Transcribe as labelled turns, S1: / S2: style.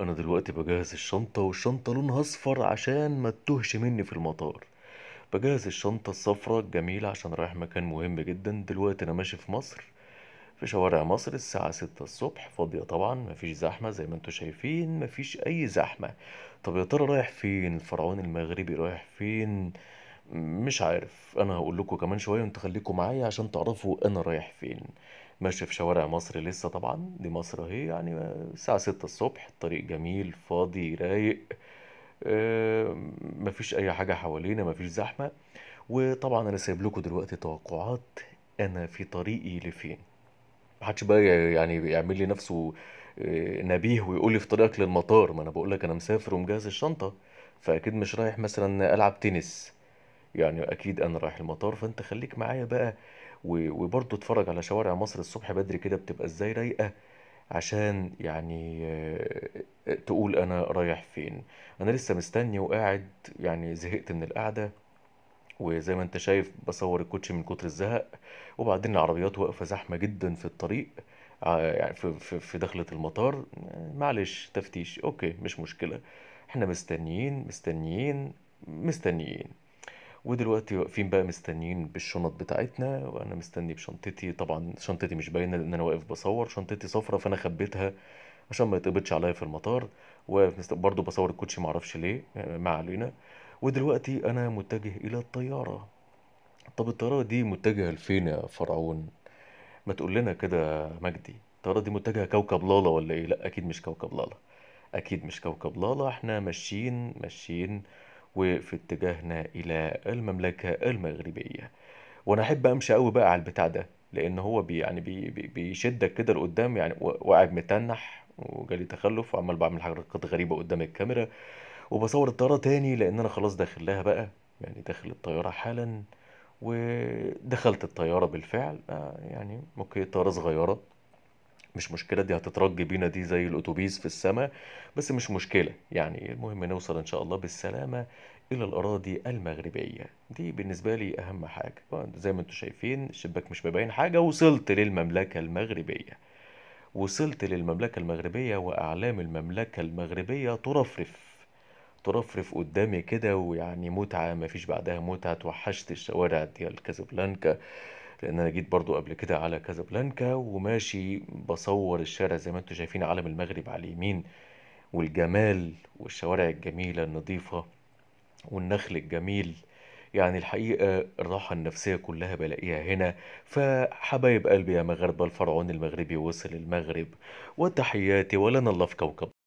S1: انا دلوقتي بجهز الشنطة والشنطة لونها اصفر عشان ما تتوهش مني في المطار بجهز الشنطة الصفرة الجميلة عشان رايح مكان مهم جدا دلوقتي انا ماشي في مصر في شوارع مصر الساعة ستة الصبح فاضية طبعا مفيش زحمة زي ما انتوا شايفين مفيش أي زحمة طب يا ترى رايح فين الفرعون المغربي رايح فين مش عارف انا هقول لكم كمان شويه انتوا خليكم معايا عشان تعرفوا انا رايح فين ماشي في شوارع مصر لسه طبعا دي مصر اهي يعني الساعه ستة الصبح الطريق جميل فاضي رايق مفيش اي حاجه حوالينا مفيش زحمه وطبعا انا سايب لكم دلوقتي توقعات انا في طريقي لفين محدش بقى يعني يعمل لي نفسه آه، نبيه ويقول لي في طريقك للمطار ما انا بقول لك انا مسافر ومجهز الشنطه فاكيد مش رايح مثلا العب تنس يعني اكيد انا رايح المطار فانت خليك معايا بقى وبرضه اتفرج على شوارع مصر الصبح بدري كده بتبقى ازاي رايقه عشان يعني آه، تقول انا رايح فين انا لسه مستني وقاعد يعني زهقت من القعده وزي ما انت شايف بصور الكوتشي من كتر الزهق وبعدين العربيات واقفه زحمه جدا في الطريق آه، يعني في في في دخلة المطار معلش تفتيش اوكي مش مشكله احنا مستنيين مستنيين مستنيين ودلوقتي واقفين بقى مستنيين بالشنط بتاعتنا وانا مستني بشنطتي طبعا شنطتي مش باينه لان انا واقف بصور شنطتي صفرة فانا خبيتها عشان ما يتقبضش عليا في المطار واقف برضه بصور الكوتشي معرفش ليه ما علينا ودلوقتي انا متجه الى الطياره طب الطياره دي متجهه لفين يا فرعون ما تقول لنا كده مجدي الطياره دي متجهه كوكب لالا ولا ايه لا اكيد مش كوكب لالا اكيد مش كوكب لالا احنا ماشيين ماشيين وفي اتجاهنا الى المملكه المغربيه وانا احب امشي قوي بقى على البتاع ده لان هو بي يعني بي بي بيشدك كده لقدام يعني وقاعد متنح وجالي تخلف وعمال بعمل حركات غريبه قدام الكاميرا وبصور الطياره تاني لان انا خلاص داخل لها بقى يعني داخل الطياره حالا ودخلت الطياره بالفعل آه، يعني اوكي طياره صغيره مش مشكله دي هتترج بينا دي زي الاتوبيس في السماء بس مش مشكله يعني المهم نوصل ان شاء الله بالسلامه الى الاراضي المغربيه دي بالنسبه لي اهم حاجه زي ما انتم شايفين الشباك مش مبين حاجه وصلت للمملكه المغربيه وصلت للمملكه المغربيه واعلام المملكه المغربيه ترفرف ترفرف قدامي كده ويعني متعه مفيش بعدها متعه توحشت الشوارع ديال كازابلانكا لان انا جيت برضو قبل كده على كازابلانكا وماشي بصور الشارع زي ما انتم شايفين علم المغرب على اليمين والجمال والشوارع الجميلة النظيفة والنخل الجميل يعني الحقيقة الراحة النفسية كلها بلاقيها هنا فحبايب قلبي يا مغاربة الفرعون المغربي وصل المغرب وتحياتي ولنا الله في كوكب